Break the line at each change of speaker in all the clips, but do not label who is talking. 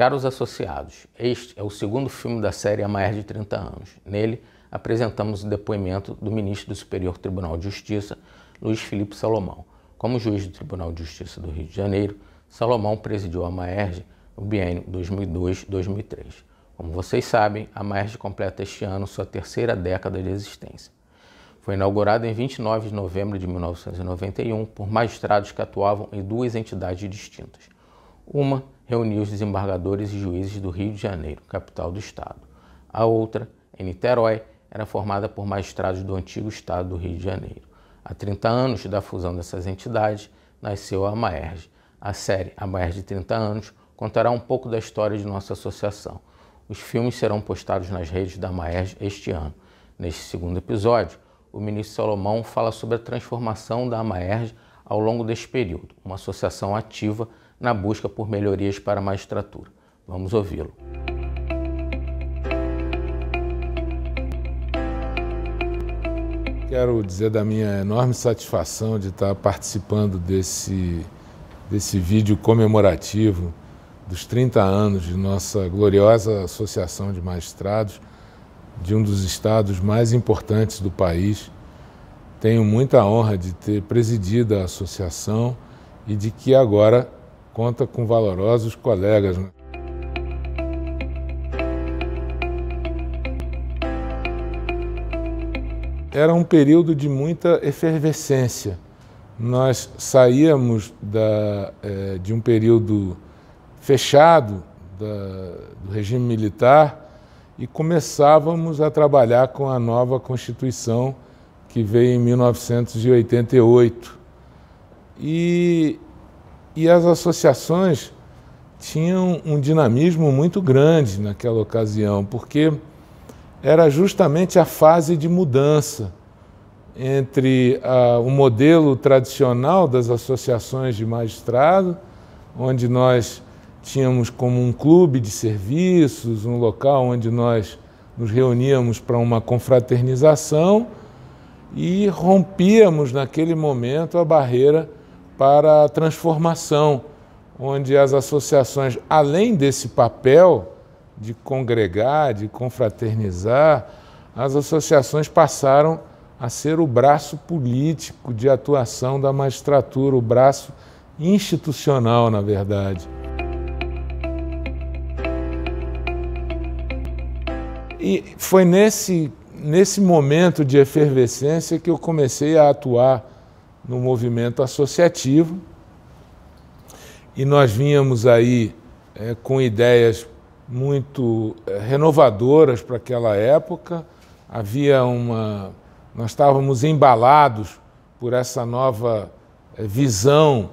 Caros associados, este é o segundo filme da série há mais de 30 anos. Nele, apresentamos o depoimento do ministro do Superior Tribunal de Justiça, Luiz Felipe Salomão. Como juiz do Tribunal de Justiça do Rio de Janeiro, Salomão presidiu a Maerj no biênio 2002-2003. Como vocês sabem, a Maerj completa este ano sua terceira década de existência. Foi inaugurada em 29 de novembro de 1991 por magistrados que atuavam em duas entidades distintas – uma reuniu os desembargadores e juízes do Rio de Janeiro, capital do estado. A outra, em Niterói, era formada por magistrados do antigo estado do Rio de Janeiro. Há 30 anos da fusão dessas entidades, nasceu a AMAERJ. A série a Maerj de 30 anos contará um pouco da história de nossa associação. Os filmes serão postados nas redes da AMAERJ este ano. Neste segundo episódio, o ministro Salomão fala sobre a transformação da AMAERJ ao longo deste período, uma associação ativa na busca por melhorias para a magistratura. Vamos ouvi-lo.
Quero dizer da minha enorme satisfação de estar participando desse, desse vídeo comemorativo dos 30 anos de nossa gloriosa Associação de Magistrados, de um dos estados mais importantes do país. Tenho muita honra de ter presidido a associação e de que agora conta com valorosos colegas. Né? Era um período de muita efervescência. Nós saíamos da, é, de um período fechado da, do regime militar e começávamos a trabalhar com a nova Constituição que veio em 1988. E e as associações tinham um dinamismo muito grande naquela ocasião, porque era justamente a fase de mudança entre a, ah, o modelo tradicional das associações de magistrado, onde nós tínhamos como um clube de serviços, um local onde nós nos reuníamos para uma confraternização e rompíamos naquele momento a barreira para a transformação, onde as associações, além desse papel de congregar, de confraternizar, as associações passaram a ser o braço político de atuação da magistratura, o braço institucional, na verdade. E foi nesse, nesse momento de efervescência que eu comecei a atuar no movimento associativo. E nós vínhamos aí é, com ideias muito é, renovadoras para aquela época. Havia uma. Nós estávamos embalados por essa nova é, visão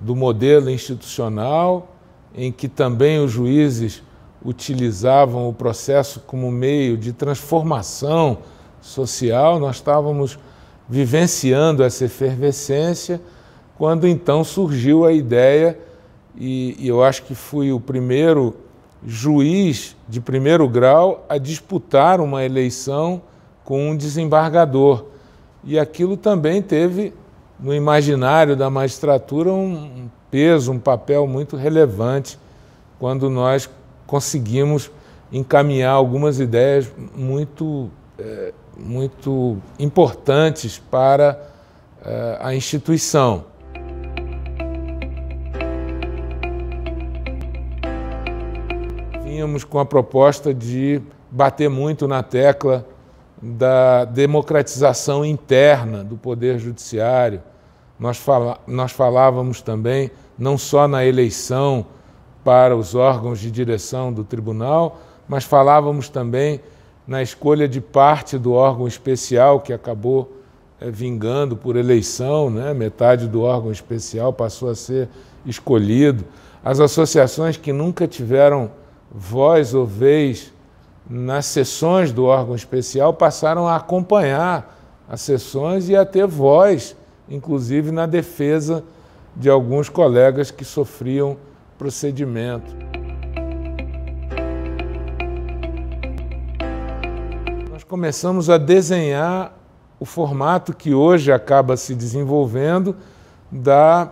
do modelo institucional, em que também os juízes utilizavam o processo como meio de transformação social. Nós estávamos vivenciando essa efervescência, quando então surgiu a ideia, e, e eu acho que fui o primeiro juiz de primeiro grau a disputar uma eleição com um desembargador. E aquilo também teve, no imaginário da magistratura, um peso, um papel muito relevante quando nós conseguimos encaminhar algumas ideias muito eh, muito importantes para eh, a instituição. Vínhamos com a proposta de bater muito na tecla da democratização interna do Poder Judiciário. Nós, nós falávamos também não só na eleição para os órgãos de direção do tribunal, mas falávamos também na escolha de parte do órgão especial que acabou é, vingando por eleição, né? metade do órgão especial passou a ser escolhido. As associações que nunca tiveram voz ou vez nas sessões do órgão especial passaram a acompanhar as sessões e a ter voz, inclusive na defesa de alguns colegas que sofriam procedimento. começamos a desenhar o formato que hoje acaba se desenvolvendo da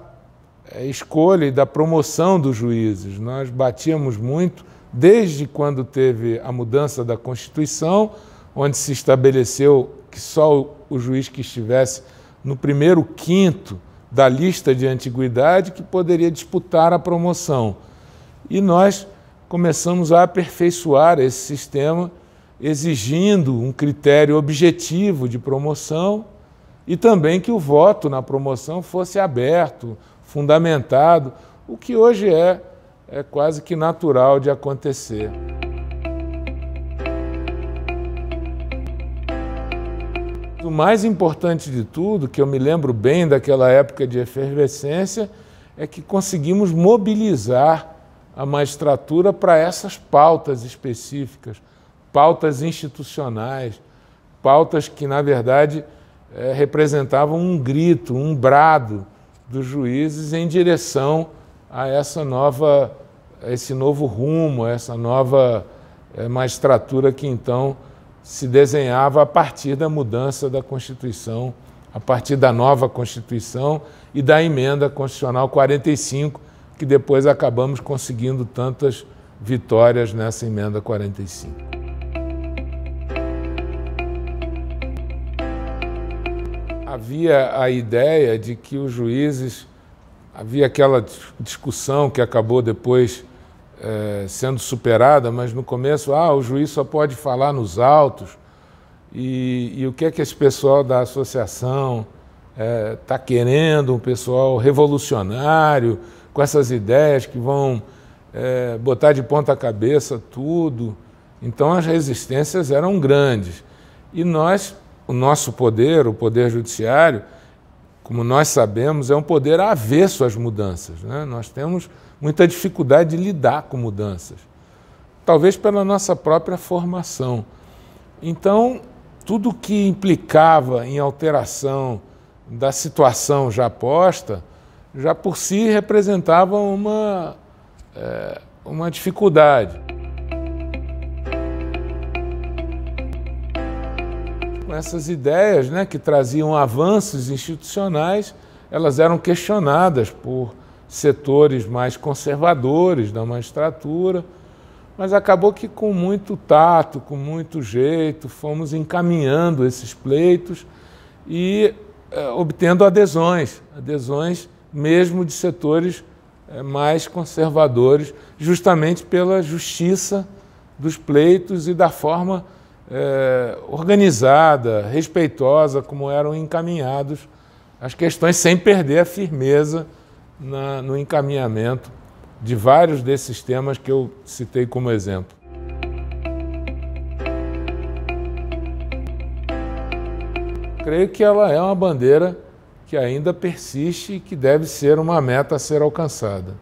é, escolha e da promoção dos juízes. Nós batíamos muito desde quando teve a mudança da Constituição, onde se estabeleceu que só o juiz que estivesse no primeiro quinto da lista de antiguidade que poderia disputar a promoção. E nós começamos a aperfeiçoar esse sistema exigindo um critério objetivo de promoção e também que o voto na promoção fosse aberto, fundamentado, o que hoje é, é quase que natural de acontecer. O mais importante de tudo, que eu me lembro bem daquela época de efervescência, é que conseguimos mobilizar a magistratura para essas pautas específicas pautas institucionais, pautas que, na verdade, é, representavam um grito, um brado dos juízes em direção a essa nova, a esse novo rumo, a essa nova é, magistratura que então se desenhava a partir da mudança da Constituição, a partir da nova Constituição e da emenda constitucional 45, que depois acabamos conseguindo tantas vitórias nessa emenda 45. havia a ideia de que os juízes. Havia aquela discussão que acabou depois eh, sendo superada, mas no começo, ah, o juiz só pode falar nos autos. E, e o que é que esse pessoal da associação está eh, querendo? Um pessoal revolucionário, com essas ideias que vão eh, botar de ponta cabeça tudo. Então as resistências eram grandes. E nós o nosso poder, o poder judiciário, como nós sabemos, é um poder avesso às mudanças. Né? Nós temos muita dificuldade de lidar com mudanças, talvez pela nossa própria formação. Então, tudo que implicava em alteração da situação já posta, já por si representava uma, é, uma dificuldade. essas ideias né, que traziam avanços institucionais, elas eram questionadas por setores mais conservadores da magistratura, mas acabou que com muito tato, com muito jeito, fomos encaminhando esses pleitos e eh, obtendo adesões, adesões mesmo de setores eh, mais conservadores, justamente pela justiça dos pleitos e da forma é, organizada, respeitosa, como eram encaminhados as questões, sem perder a firmeza na, no encaminhamento de vários desses temas que eu citei como exemplo. Creio que ela é uma bandeira que ainda persiste e que deve ser uma meta a ser alcançada.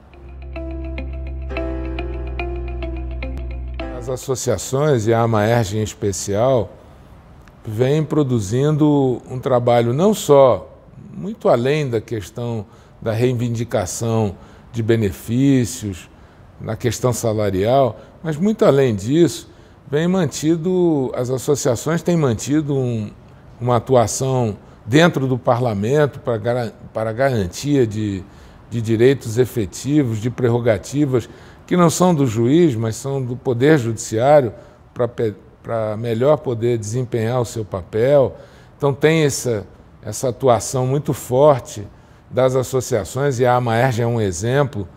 As associações, e a Amaerge em especial, vêm produzindo um trabalho não só muito além da questão da reivindicação de benefícios, na questão salarial, mas muito além disso, vem mantido, as associações têm mantido um, uma atuação dentro do parlamento para, para garantia de, de direitos efetivos, de prerrogativas que não são do juiz, mas são do Poder Judiciário, para melhor poder desempenhar o seu papel. Então, tem essa, essa atuação muito forte das associações, e a AMAERJ é um exemplo